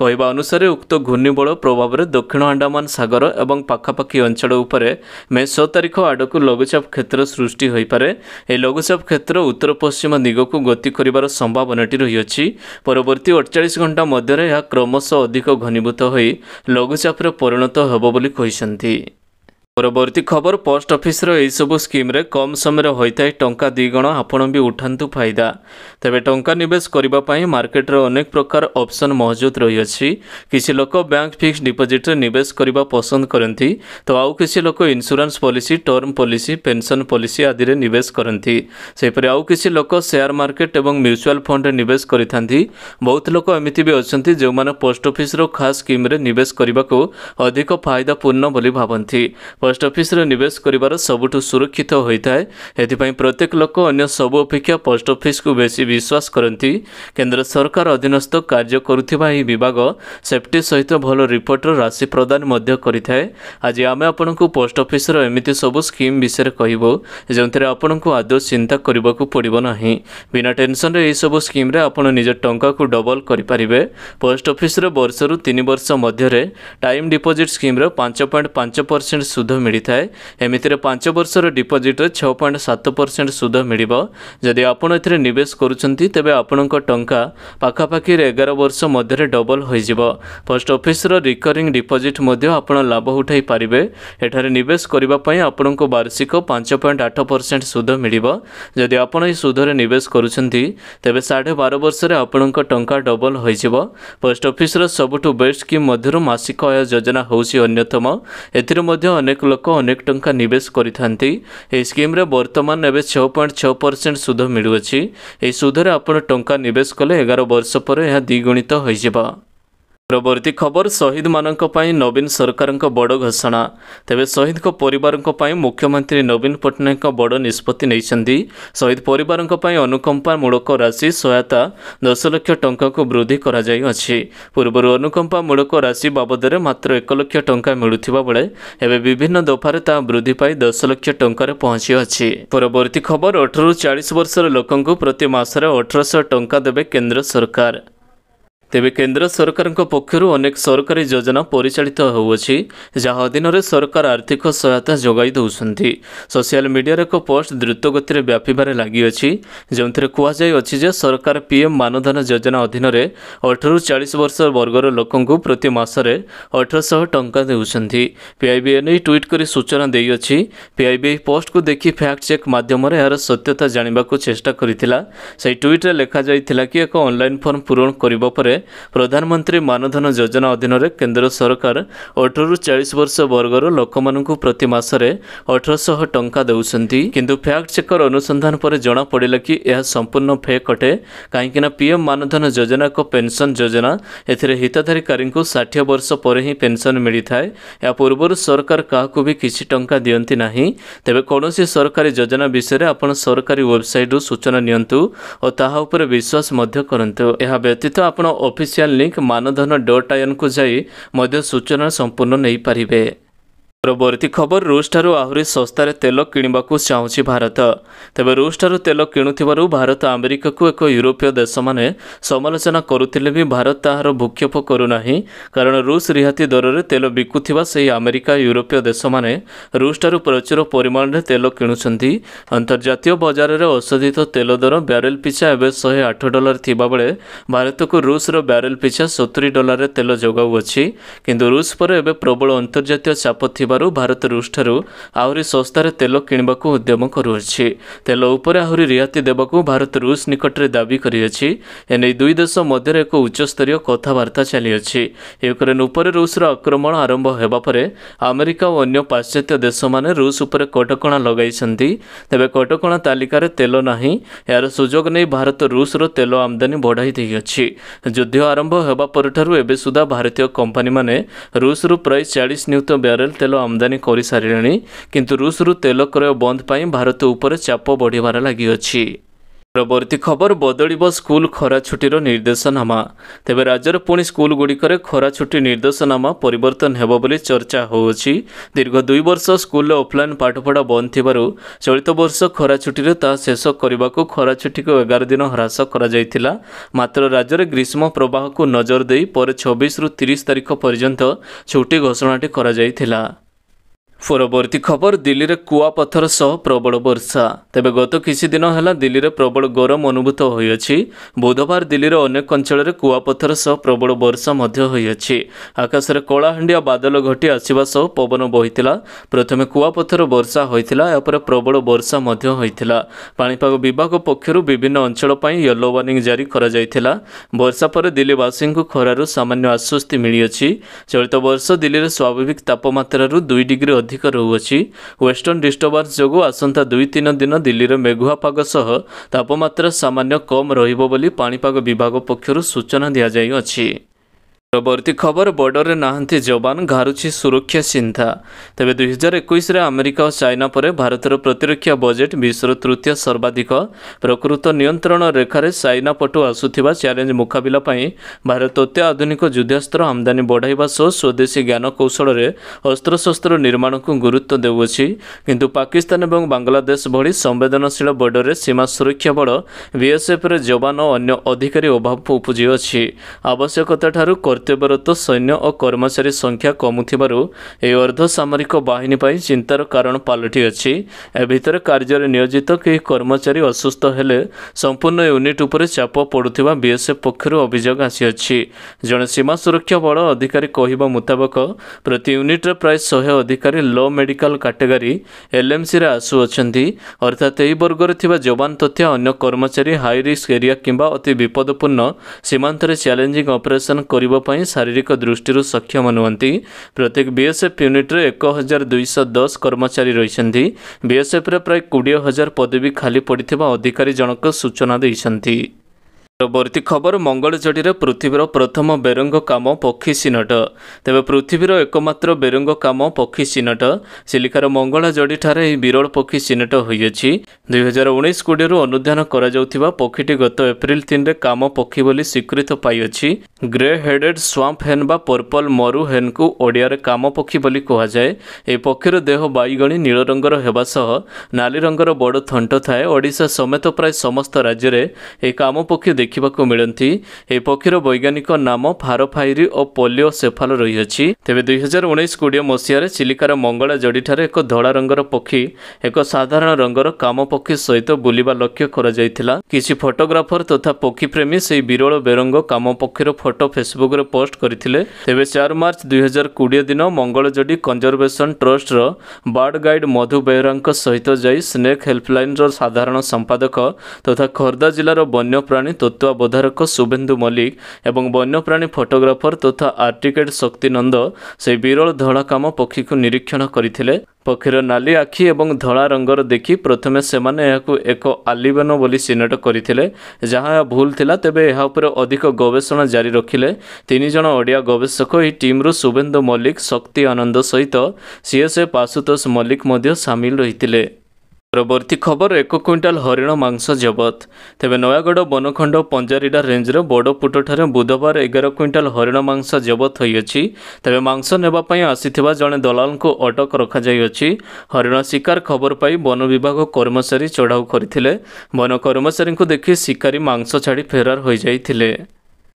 କହିବା ଅନୁସାରେ ଉକ୍ତ ଘୂର୍ଣ୍ଣିବଳ ପ୍ରଭାବରେ ଦକ୍ଷିଣ ଆଣ୍ଡାମାନ ସାଗର ଏବଂ ପାଖାପାଖି ଅଞ୍ଚଳ ଉପରେ ମେ ଛଅ ତାରିଖ ଆଡ଼କୁ ଲଘୁଚାପ କ୍ଷେତ୍ର ସୃଷ୍ଟି ହୋଇପାରେ ଏହି ଲଘୁଚାପ କ୍ଷେତ୍ର ଉତ୍ତର ପଶ୍ଚିମ ଦିଗକୁ ଗତି କରିବାର ସମ୍ଭାବନାଟି ରହିଅଛି ପରବର୍ତ୍ତୀ ଅଠଚାଳିଶ ଘଣ୍ଟା ମଧ୍ୟରେ ଏହା କ୍ରମଶଃ ଅଧିକ ଘନୀଭୂତ ହୋଇ ଲଘୁଚାପରେ ପରିଣତ ହେବ ବୋଲି କହିଛନ୍ତି ପରବର୍ତ୍ତୀ ଖବର ପୋଷ୍ଟ ଅଫିସର ଏହିସବୁ ସ୍କିମ୍ରେ କମ୍ ସମୟରେ ହୋଇଥାଏ ଟଙ୍କା ଦୁଇଗଣ ଆପଣ ବି ଉଠାନ୍ତୁ ଫାଇଦା ତେବେ ଟଙ୍କା ନିବେଶ କରିବା ପାଇଁ ମାର୍କେଟରେ ଅନେକ ପ୍ରକାର ଅପସନ୍ ମହଜୁଦ ରହିଅଛି କିଛି ଲୋକ ବ୍ୟାଙ୍କ ଫିକ୍ସ ଡିପୋଜିଟ୍ରେ ନିବେଶ କରିବା ପସନ୍ଦ କରନ୍ତି ତ ଆଉ କିଛି ଲୋକ insurance policy term policy pension policy ଆଦିରେ ନିବେଶ କରନ୍ତି ସେହିପରି ଆଉ କିଛି ଲୋକ ସେୟାର ମାର୍କେଟ ଏବଂ ମ୍ୟୁଚୁଆଲ ଫଣ୍ଡରେ ନିବେଶ କରିଥାନ୍ତି ବହୁତ ଲୋକ ଏମିତି ବି ଅଛନ୍ତି ଯେଉଁମାନେ ପୋଷ୍ଟ ଅଫିସର ଖାସ୍ ସ୍କିମ୍ରେ ନିବେଶ କରିବାକୁ ଅଧିକ ଫାଇଦାପୂର୍ଣ୍ଣ ବୋଲି ଭାବନ୍ତି ପୋଷ୍ଟ ଅଫିସରେ ନିବେଶ କରିବାର ସବୁଠୁ ସୁରକ୍ଷିତ ହୋଇଥାଏ ଏଥିପାଇଁ ପ୍ରତ୍ୟେକ ଲୋକ ଅନ୍ୟ ସବୁ ଅପେକ୍ଷା ପୋଷ୍ଟ ଅଫିସକୁ ବେଶୀ ବିଶ୍ୱାସ କରନ୍ତି କେନ୍ଦ୍ର ସରକାର ଅଧୀନସ୍ଥ କାର୍ଯ୍ୟ କରୁଥିବା ଏହି ବିଭାଗ ସେଫ୍ଟି ସହିତ ଭଲ ରିପୋର୍ଟର ରାଶି ପ୍ରଦାନ ମଧ୍ୟ କରିଥାଏ ଆଜି ଆମେ ଆପଣଙ୍କୁ ପୋଷ୍ଟ ଅଫିସର ଏମିତି ସବୁ ସ୍କିମ୍ ବିଷୟରେ କହିବୁ ଯେଉଁଥିରେ ଆପଣଙ୍କୁ ଆଦୌ ଚିନ୍ତା କରିବାକୁ ପଡ଼ିବ ନାହିଁ ବିନା ଟେନସନରେ ଏହିସବୁ ସ୍କିମ୍ରେ ଆପଣ ନିଜ ଟଙ୍କାକୁ ଡବଲ କରିପାରିବେ ପୋଷ୍ଟ ଅଫିସରେ ବର୍ଷରୁ ତିନି ବର୍ଷ ମଧ୍ୟରେ ଟାଇମ୍ ଡିପୋଜିଟ୍ ସ୍କିମ୍ର ପାଞ୍ଚ ପଏଣ୍ଟ ପାଞ୍ଚ ପରସେଣ୍ଟ ସୁଧ ସୁଧ ମିଳିଥାଏ ଏମିତିରେ ପାଞ୍ଚ ବର୍ଷର ଡିପୋଜିଟ୍ରେ ଛଅ ପଏଣ୍ଟ ସାତ ପରସେଣ୍ଟ ସୁଧ ମିଳିବ ଯଦି ଆପଣ ଏଥିରେ ନିବେଶ କରୁଛନ୍ତି ତେବେ ଆପଣଙ୍କ ଟଙ୍କା ପାଖାପାଖିରେ ଏଗାର ବର୍ଷ ମଧ୍ୟରେ ଡବଲ୍ ହୋଇଯିବ ପୋଷ୍ଟ ଅଫିସର ରିକରିଂ ଡିପୋଜିଟ୍ ମଧ୍ୟ ଆପଣ ଲାଭ ଉଠାଇ ପାରିବେ ଏଠାରେ ନିବେଶ କରିବା ପାଇଁ ଆପଣଙ୍କୁ ବାର୍ଷିକ ପାଞ୍ଚ ପଏଣ୍ଟ ଆଠ ପରସେଣ୍ଟ ସୁଧ ମିଳିବ ଯଦି ଆପଣ ଏହି ସୁଧରେ ନିବେଶ କରୁଛନ୍ତି ତେବେ ସାଢ଼େ ବାର ବର୍ଷରେ ଆପଣଙ୍କ ଟଙ୍କା ଡବଲ୍ ହୋଇଯିବ ପୋଷ୍ଟ ଅଫିସର ସବୁଠୁ ବେଷ୍ଟ ସ୍କିମ୍ ମଧ୍ୟରୁ ମାସିକ ଆୟ ଯୋଜନା ହେଉଛି ଅନ୍ୟତମ ଏଥିରେ ମଧ୍ୟ ଅନେକ ଲୋକ ଅନେକ ଟଙ୍କା ନିବେଶ କରିଥାନ୍ତି ଏହି ସ୍କିମ୍ରେ ବର୍ତ୍ତମାନ ଏବେ ଛଅ ପଏଣ୍ଟ ଛଅ ପରସେଣ୍ଟ ସୁଧ ମିଳୁଅଛି ଏହି ସୁଧରେ ଆପଣ ଟଙ୍କା ନିବେଶ କଲେ ଏଗାର ବର୍ଷ ପରେ ଏହା ଦ୍ୱିଗୁଣିତ ହୋଇଯିବ ପରବର୍ତ୍ତୀ ଖବର ଶହୀଦମାନଙ୍କ ପାଇଁ ନବୀନ ସରକାରଙ୍କ ବଡ଼ ଘୋଷଣା ତେବେ ଶହୀଦଙ୍କ ପରିବାରଙ୍କ ପାଇଁ ମୁଖ୍ୟମନ୍ତ୍ରୀ ନବୀନ ପଟ୍ଟନାୟକଙ୍କ ବଡ଼ ନିଷ୍ପତ୍ତି ନେଇଛନ୍ତି ଶହୀଦ ପରିବାରଙ୍କ ପାଇଁ ଅନୁକମ୍ପାମୂଳକ ରାଶି ସହାୟତା ଦଶ ଲକ୍ଷ ଟଙ୍କାକୁ ବୃଦ୍ଧି କରାଯାଇଅଛି ପୂର୍ବରୁ ଅନୁକମ୍ପାମୂଳକ ରାଶି ବାବଦରେ ମାତ୍ର ଏକ ଲକ୍ଷ ଟଙ୍କା ମିଳୁଥିବା ବେଳେ ଏବେ ବିଭିନ୍ନ ଦଫାରେ ତାହା ବୃଦ୍ଧି ପାଇ ଦଶ ଲକ୍ଷ ଟଙ୍କାରେ ପହଞ୍ଚିଅଛି ପରବର୍ତ୍ତୀ ଖବର ଅଠରରୁ ଚାଳିଶ ବର୍ଷର ଲୋକଙ୍କୁ ପ୍ରତି ମାସରେ ଅଠରଶହ ଟଙ୍କା ଦେବେ କେନ୍ଦ୍ର ସରକାର ତେବେ କେନ୍ଦ୍ର ସରକାରଙ୍କ ପକ୍ଷରୁ ଅନେକ ସରକାରୀ ଯୋଜନା ପରିଚାଳିତ ହେଉଅଛି ଯାହା ଅଧୀନରେ ସରକାର ଆର୍ଥିକ ସହାୟତା ଯୋଗାଇ ଦେଉଛନ୍ତି ସୋସିଆଲ ମିଡିଆର ଏକ ପୋଷ୍ଟ ଦ୍ରୁତଗତିରେ ବ୍ୟାପିବାରେ ଲାଗିଅଛି ଯେଉଁଥିରେ କୁହାଯାଇଅଛି ଯେ ସରକାର ପିଏମ୍ ମାନଧନ ଯୋଜନା ଅଧୀନରେ ଅଠରରୁ ଚାଳିଶ ବର୍ଷ ବର୍ଗର ଲୋକଙ୍କୁ ପ୍ରତି ମାସରେ ଅଠରଶହ ଟଙ୍କା ଦେଉଛନ୍ତି ପିଆଇବି ଏ ନେଇ ଟ୍ୱିଟ୍ କରି ସୂଚନା ଦେଇଅଛି ପିଆଇବି ଏହି ପୋଷ୍ଟକୁ ଦେଖି ଫ୍ୟାକ୍ଟ ଚେକ୍ ମାଧ୍ୟମରେ ଏହାର ସତ୍ୟତା ଜାଣିବାକୁ ଚେଷ୍ଟା କରିଥିଲା ସେହି ଟ୍ୱିଟ୍ରେ ଲେଖାଯାଇଥିଲା କି ଏକ ଅନ୍ଲାଇନ୍ ଫର୍ମ ପୂରଣ କରିବା ପରେ ପ୍ରଧାନମନ୍ତ୍ରୀ ମାନଧନ ଯୋଜନା ଅଧୀନରେ କେନ୍ଦ୍ର ସରକାର ଅଠରରୁ ଚାଳିଶ ବର୍ଷ ବର୍ଗର ଲୋକମାନଙ୍କୁ ପ୍ରତି ମାସରେ ଅଠରଶହ ଟଙ୍କା ଦେଉଛନ୍ତି କିନ୍ତୁ ଫ୍ୟାକ୍ଟ ଚେକର ଅନୁସନ୍ଧାନ ପରେ ଜଣାପଡ଼ିଲା କି ଏହା ସମ୍ପୂର୍ଣ୍ଣ ଫେକ୍ ଅଟେ କାହିଁକିନା ପିଏମ୍ ମାନଧନ ଯୋଜନା ଏକ ପେନ୍ସନ୍ ଯୋଜନା ଏଥିରେ ହିତାଧିକାରୀଙ୍କୁ ଷାଠିଏ ବର୍ଷ ପରେ ହିଁ ପେନ୍ସନ୍ ମିଳିଥାଏ ଏହା ପୂର୍ବରୁ ସରକାର କାହାକୁ ବି କିଛି ଟଙ୍କା ଦିଅନ୍ତି ନାହିଁ ତେବେ କୌଣସି ସରକାରୀ ଯୋଜନା ବିଷୟରେ ଆପଣ ସରକାରୀ ୱେବ୍ସାଇଟ୍ରୁ ସୂଚନା ନିଅନ୍ତୁ ଓ ତାହା ଉପରେ ବିଶ୍ୱାସ ମଧ୍ୟ କରନ୍ତୁ ଏହା ବ୍ୟତୀତ ଆପଣ ଅଫିସିଆଲ ଲିଙ୍କ ମାନଧନ ଡଟ୍ ଆଇଏନ୍କୁ ଯାଇ ମଧ୍ୟ ସୂଚନା ସମ୍ପୂର୍ଣ୍ଣ ନେଇପାରିବେ ପରବର୍ତ୍ତୀ ଖବର ରୁଷଠାରୁ ଆହୁରି ଶସ୍ତାରେ ତେଲ କିଣିବାକୁ ଚାହୁଁଛି ଭାରତ ତେବେ ରୁଷଠାରୁ ତେଲ କିଣୁଥିବାରୁ ଭାରତ ଆମେରିକାକୁ ଏକ ୟୁରୋପୀୟ ଦେଶମାନେ ସମାଲୋଚନା କରୁଥିଲେ ବି ଭାରତ ତାହାର ଭୂକ୍ଷେପ କରୁନାହିଁ କାରଣ ରୁଷ ରିହାତି ଦରରେ ତେଲ ବିକୁଥିବା ସେହି ଆମେରିକା ୟୁରୋପୀୟ ଦେଶମାନେ ରୁଷଠାରୁ ପ୍ରଚୁର ପରିମାଣରେ ତେଲ କିଣୁଛନ୍ତି ଅନ୍ତର୍ଜାତୀୟ ବଜାରରେ ଅଶୋଧିତ ତେଲ ଦର ବ୍ୟାରେଲ୍ ପିଛା ଏବେ ଶହେ ଆଠ ଡଲାର ଥିବାବେଳେ ଭାରତକୁ ରୁଷର ବ୍ୟାରେଲ୍ ପିଛା ସତୁରି ଡଲାରରେ ତେଲ ଯୋଗାଉଅଛି କିନ୍ତୁ ରୁଷ ପରେ ଏବେ ପ୍ରବଳ ଅନ୍ତର୍ଜାତୀୟ ଚାପ ଥିବା ହେବାରୁ ଭାରତ ରୁଷ୍ଠାରୁ ଆହୁରି ଶସ୍ତାରେ ତେଲ କିଣିବାକୁ ଉଦ୍ୟମ କରୁଅଛି ତେଲ ଉପରେ ଆହୁରି ରିହାତି ଦେବାକୁ ଭାରତ ରୁଷ ନିକଟରେ ଦାବି କରିଅଛି ଏନେଇ ଦୁଇ ଦେଶ ମଧ୍ୟରେ ଏକ ଉଚ୍ଚସ୍ତରୀୟ କଥାବାର୍ତ୍ତା ଚାଲିଅଛି ୟୁକ୍ରେନ୍ ଉପରେ ରୁଷର ଆକ୍ରମଣ ଆରମ୍ଭ ହେବା ପରେ ଆମେରିକା ଓ ଅନ୍ୟ ପାଶ୍ଚାତ୍ୟ ଦେଶମାନେ ରୁଷ ଉପରେ କଟକଣା ଲଗାଇଛନ୍ତି ତେବେ କଟକଣା ତାଲିକାରେ ତେଲ ନାହିଁ ଏହାର ସୁଯୋଗ ନେଇ ଭାରତ ରୁଷର ତେଲ ଆମଦାନୀ ବଢ଼ାଇ ଦେଇଅଛି ଯୁଦ୍ଧ ଆରମ୍ଭ ହେବା ପରଠାରୁ ଏବେ ସୁଦ୍ଧା ଭାରତୀୟ କମ୍ପାନୀମାନେ ରୁଷରୁ ପ୍ରାୟ ଚାଳିଶ ନିୟୁତ ବ୍ୟାରେଲ୍ ତେଲ ଆମଦାନୀ କରିସାରିଲେଣି କିନ୍ତୁ ରୁଷରୁ ତେଲ କ୍ରୟ ବନ୍ଦ ପାଇଁ ଭାରତ ଉପରେ ଚାପ ବଢ଼ିବାରେ ଲାଗିଅଛି ପରବର୍ତ୍ତୀ ଖବର ବଦଳିବ ସ୍କୁଲ ଖରା ଛୁଟିର ନିର୍ଦ୍ଦେଶନାମା ତେବେ ରାଜ୍ୟର ପୁଣି ସ୍କୁଲଗୁଡ଼ିକରେ ଖରା ଛୁଟି ନିର୍ଦ୍ଦେଶନାମା ପରିବର୍ତ୍ତନ ହେବ ବୋଲି ଚର୍ଚ୍ଚା ହେଉଅଛି ଦୀର୍ଘ ଦୁଇ ବର୍ଷ ସ୍କୁଲରେ ଅଫ୍ଲାଇନ୍ ପାଠପଢ଼ା ବନ୍ଦ ଥିବାରୁ ଚଳିତ ବର୍ଷ ଖରା ଛୁଟିରେ ତାହା ଶେଷ କରିବାକୁ ଖରା ଛୁଟିକୁ ଏଗାର ଦିନ ହ୍ରାସ କରାଯାଇଥିଲା ମାତ୍ର ରାଜ୍ୟରେ ଗ୍ରୀଷ୍ମ ପ୍ରବାହକୁ ନଜର ଦେଇ ପରେ ଛବିଶରୁ ତିରିଶ ତାରିଖ ପର୍ଯ୍ୟନ୍ତ ଛୁଟି ଘୋଷଣାଟି କରାଯାଇଥିଲା ପରବର୍ତ୍ତୀ ଖବର ଦିଲ୍ଲୀରେ କୁଆପଥର ସହ ପ୍ରବଳ ବର୍ଷା ତେବେ ଗତ କିଛି ଦିନ ହେଲା ଦିଲ୍ଲୀରେ ପ୍ରବଳ ଗରମ ଅନୁଭୂତ ହୋଇଅଛି ବୁଧବାର ଦିଲ୍ଲୀର ଅନେକ ଅଞ୍ଚଳରେ କୁଆପଥର ସହ ପ୍ରବଳ ବର୍ଷା ମଧ୍ୟ ହୋଇଅଛି ଆକାଶରେ କଳାହାଣ୍ଡିଆ ବାଦଲ ଘଟି ଆସିବା ସହ ପବନ ବହିଥିଲା ପ୍ରଥମେ କୁଆପଥର ବର୍ଷା ହୋଇଥିଲା ଏହାପରେ ପ୍ରବଳ ବର୍ଷା ମଧ୍ୟ ହୋଇଥିଲା ପାଣିପାଗ ବିଭାଗ ପକ୍ଷରୁ ବିଭିନ୍ନ ଅଞ୍ଚଳ ପାଇଁ ୟେଲୋ ୱାର୍ଣ୍ଣିଂ ଜାରି କରାଯାଇଥିଲା ବର୍ଷା ପରେ ଦିଲ୍ଲୀବାସୀଙ୍କୁ ଖରାରୁ ସାମାନ୍ୟ ଆଶ୍ୱସ୍ତି ମିଳିଅଛି ଚଳିତ ବର୍ଷ ଦିଲ୍ଲୀରେ ସ୍ୱାଭାବିକ ତାପମାତ୍ରାରୁ ଦୁଇ ଡିଗ୍ରୀ ଅଧିକ ଅଧିକ ରହୁଅଛି ୱେଷ୍ଟର୍ଣ୍ଣ ଡିଷ୍ଟର୍ବାନ୍ସ ଯୋଗୁଁ ଆସନ୍ତା ଦୁଇ ତିନି ଦିନ ଦିଲ୍ଲୀରେ ମେଘୁଆ ପାଗ ସହ ତାପମାତ୍ରା ସାମାନ୍ୟ କମ୍ ରହିବ ବୋଲି ପାଣିପାଗ ବିଭାଗ ପକ୍ଷରୁ ସୂଚନା ଦିଆଯାଇଅଛି ପରବର୍ତ୍ତୀ ଖବର ବର୍ଡରରେ ନାହାନ୍ତି ଯବାନ ଘାରୁଛି ସୁରକ୍ଷା ଚିନ୍ତା ତେବେ ଦୁଇହଜାର ଏକୋଇଶରେ ଆମେରିକା ଓ ଚାଇନା ପରେ ଭାରତର ପ୍ରତିରକ୍ଷା ବଜେଟ୍ ବିଶ୍ୱର ତୃତୀୟ ସର୍ବାଧିକ ପ୍ରକୃତ ନିୟନ୍ତ୍ରଣ ରେଖାରେ ଚାଇନା ପଟୁ ଆସୁଥିବା ଚ୍ୟାଲେଞ୍ଜ ମୁକାବିଲା ପାଇଁ ଭାରତ ଅତ୍ୟାଧୁନିକ ଯୁଦ୍ଧାସ୍ତ୍ର ଆମଦାନୀ ବଢ଼ାଇବା ସହ ସ୍ୱଦେଶୀ ଜ୍ଞାନକୌଶଳରେ ଅସ୍ତ୍ରଶସ୍ତ୍ର ନିର୍ମାଣକୁ ଗୁରୁତ୍ୱ ଦେଉଅଛି କିନ୍ତୁ ପାକିସ୍ତାନ ଏବଂ ବାଂଲାଦେଶ ଭଳି ସମ୍ବେଦନଶୀଳ ବର୍ଡରରେ ସୀମା ସୁରକ୍ଷା ବଳ ବିଏସ୍ଏଫ୍ରେ ଯବାନ ଓ ଅନ୍ୟ ଅଧିକାରୀ ଅଭାବ ଉପୁଜିଅଛି ଆବଶ୍ୟକତାଠାରୁ ଦୈତ୍ୟବରତ ସୈନ୍ୟ ଓ କର୍ମଚାରୀ ସଂଖ୍ୟା କମୁଥିବାରୁ ଏହି ଅର୍ଦ୍ଧସାମରିକ ବାହିନୀ ପାଇଁ ଚିନ୍ତାର କାରଣ ପାଲଟିଅଛି ଏ ଭିତରେ କାର୍ଯ୍ୟରେ ନିୟୋଜିତ କେହି କର୍ମଚାରୀ ଅସୁସ୍ଥ ହେଲେ ସମ୍ପୂର୍ଣ୍ଣ ୟୁନିଟ୍ ଉପରେ ଚାପ ପଡ଼ୁଥିବା ବିଏସ୍ଏଫ୍ ପକ୍ଷରୁ ଅଭିଯୋଗ ଆସିଅଛି ଜଣେ ସୀମା ସୁରକ୍ଷା ବଳ ଅଧିକାରୀ କହିବା ମୁତାବକ ପ୍ରତି ୟୁନିଟ୍ରେ ପ୍ରାୟ ଶହେ ଅଧିକାରୀ ଲୋ ମେଡିକାଲ କାଟେଗରୀ ଏଲ୍ଏମ୍ସିରେ ଆସୁଅଛନ୍ତି ଅର୍ଥାତ୍ ଏହି ବର୍ଗରେ ଥିବା ଯବାନ ତଥ୍ୟ ଅନ୍ୟ କର୍ମଚାରୀ ହାଇରିସ୍କ ଏରିଆ କିମ୍ବା ଅତି ବିପଦପୂର୍ଣ୍ଣ ସୀମାନ୍ତରେ ଚ୍ୟାଲେଞ୍ଜିଂ ଅପରେସନ୍ କରିବା ପାଇଁ ପାଇଁ ଶାରୀରିକ ଦୃଷ୍ଟିରୁ ସକ୍ଷମ ନୁହନ୍ତି ପ୍ରତ୍ୟେକ ବିଏସ୍ଏଫ୍ ୟୁନିଟ୍ରେ ଏକ ହଜାର ଦୁଇଶହ ଦଶ କର୍ମଚାରୀ ରହିଛନ୍ତି ବିଏସ୍ଏଫ୍ରେ ପ୍ରାୟ କୋଡ଼ିଏ ହଜାର ପଦବୀ ଖାଲି ପଡ଼ିଥିବା ଅଧିକାରୀ ଜଣକ ସୂଚନା ଦେଇଛନ୍ତି ପରବର୍ତ୍ତୀ ଖବର ମଙ୍ଗଳଚଟିରେ ପୃଥିବୀର ପ୍ରଥମ ବେରଙ୍ଗ କାମ ପକ୍ଷୀ ଚିହ୍ନଟ ତେବେ ପୃଥିବୀର ଏକମାତ୍ର ବେରଙ୍ଗ କାମ ପକ୍ଷୀ ଚିହ୍ନଟ ଚିଲିକାର ମଙ୍ଗଳାଜଡ଼ିଠାରେ ଏହି ବିରଳ ପକ୍ଷୀ ଚିହ୍ନଟ ହୋଇଅଛି ଦୁଇହଜାର ଉଣେଇଶ କୋଡ଼ିଏରୁ ଅନୁଧ୍ୟାନ କରାଯାଉଥିବା ପକ୍ଷୀଟି ଗତ ଏପ୍ରିଲ ତିନିରେ କାମ ପକ୍ଷୀ ବୋଲି ସ୍ୱୀକୃତ ପାଇଅଛି ଗ୍ରେ ହେଡେଡ୍ ସ୍ୱାମ୍ପ ହେନ୍ ବା ପର୍ପଲ୍ ମରୁ ହେନ୍କୁ ଓଡ଼ିଆରେ କାମ ପକ୍ଷୀ ବୋଲି କୁହାଯାଏ ଏହି ପକ୍ଷୀର ଦେହ ବାଇଗଣୀ ନୀଳ ରଙ୍ଗର ହେବା ସହ ନାଲି ରଙ୍ଗର ବଡ଼ ଥଣ୍ଟ ଥାଏ ଓଡ଼ିଶା ସମେତ ପ୍ରାୟ ସମସ୍ତ ରାଜ୍ୟରେ ଏହି କାମ ପକ୍ଷୀ ଦେଖିବାକୁ ମିଳନ୍ତି ଏହି ପକ୍ଷୀର ବୈଜ୍ଞାନିକ ନାମ ଫାରୋଫାଇରି ଓ ପୋଲିଓ ସେଫାଲ ରହିଅଛି ତେବେ ଦୁଇହଜାର ଉଣେଇଶ କୋଡ଼ିଏ ମସିହାରେ ଚିଲିକାର ମଙ୍ଗଳା ଯୋଡ଼ିଠାରେ ଏକ ଧଳା ରଙ୍ଗର ପକ୍ଷୀ ଏକ ସାଧାରଣ ରଙ୍ଗର କାମ ପକ୍ଷୀ ସହିତ ବୁଲିବା ଲକ୍ଷ୍ୟ କରାଯାଇଥିଲା କିଛି ଫଟୋଗ୍ରାଫର ତଥା ପକ୍ଷୀପ୍ରେମୀ ସେହି ବିରଳ ବେରଙ୍ଗ କାମ ପକ୍ଷୀର ଫଟୋ ଫେସବୁକ୍ରେ ପୋଷ୍ଟ କରିଥିଲେ ତେବେ ଚାରି ମାର୍ଚ୍ଚ ଦୁଇହଜାର କୋଡ଼ିଏ ଦିନ ମଙ୍ଗଳ ଯୋଡ଼ି କଞ୍ଜରଭେସନ ଟ୍ରଷ୍ଟର ବାର୍ଡ ଗାଇଡ୍ ମଧୁ ବେହେରାଙ୍କ ସହିତ ଯାଇ ସ୍ନେକ୍ ହେଲ୍ପଲାଇନ୍ର ସାଧାରଣ ସମ୍ପାଦକ ତଥା ଖୋର୍ଦ୍ଧା ଜିଲ୍ଲାର ବନ୍ୟପ୍ରାଣୀ ତୋ ତତ୍ତ୍ୱାବଧାରକ ଶୁଭେନ୍ଦୁ ମଲ୍ଲିକ ଏବଂ ବନ୍ୟପ୍ରାଣୀ ଫଟୋଗ୍ରାଫର ତଥା ଆର୍ଟିକେଟ୍ ଶକ୍ତି ନନ୍ଦ ସେହି ବିରଳ ଧଳା କାମ ପକ୍ଷୀକୁ ନିରୀକ୍ଷଣ କରିଥିଲେ ପକ୍ଷୀର ନାଲି ଆଖି ଏବଂ ଧଳା ରଙ୍ଗର ଦେଖି ପ୍ରଥମେ ସେମାନେ ଏହାକୁ ଏକ ଆଲିବେନ ବୋଲି ଚିହ୍ନଟ କରିଥିଲେ ଯାହା ଏହା ଭୁଲ ଥିଲା ତେବେ ଏହା ଉପରେ ଅଧିକ ଗବେଷଣା ଜାରି ରଖିଲେ ତିନି ଜଣ ଓଡ଼ିଆ ଗବେଷକ ଏହି ଟିମ୍ରୁ ଶୁଭେନ୍ଦୁ ମଲ୍ଲିକ ଶକ୍ତି ଆନନ୍ଦ ସହିତ ସିଏସ୍ଏ ପାଶୁତୋଷ ମଲ୍ଲିକ ମଧ୍ୟ ସାମିଲ ରହିଥିଲେ ପରବର୍ତ୍ତୀ ଖବର ଏକ କ୍ୱିଣ୍ଟାଲ ହରିଣ ମାଂସ ଜବତ ତେବେ ନୟାଗଡ଼ ବନଖଣ୍ଡ ପଞ୍ଜାରିଡ଼ା ରେଞ୍ଜର ବଡ଼ପୁଟଠାରେ ବୁଧବାର ଏଗାର କ୍ୱିଣ୍ଟାଲ ହରିଣ ମାଂସ ଜବତ ହୋଇଅଛି ତେବେ ମାଂସ ନେବା ପାଇଁ ଆସିଥିବା ଜଣେ ଦଲାଲଙ୍କୁ ଅଟକ ରଖାଯାଇଅଛି ହରିଣ ଶିକାର ଖବର ପାଇ ବନ ବିଭାଗ କର୍ମଚାରୀ ଚଢ଼ାଉ କରିଥିଲେ ବନ କର୍ମଚାରୀଙ୍କୁ ଦେଖି ଶିକାରୀ ମାଂସ ଛାଡ଼ି ଫେରାର ହୋଇଯାଇଥିଲେ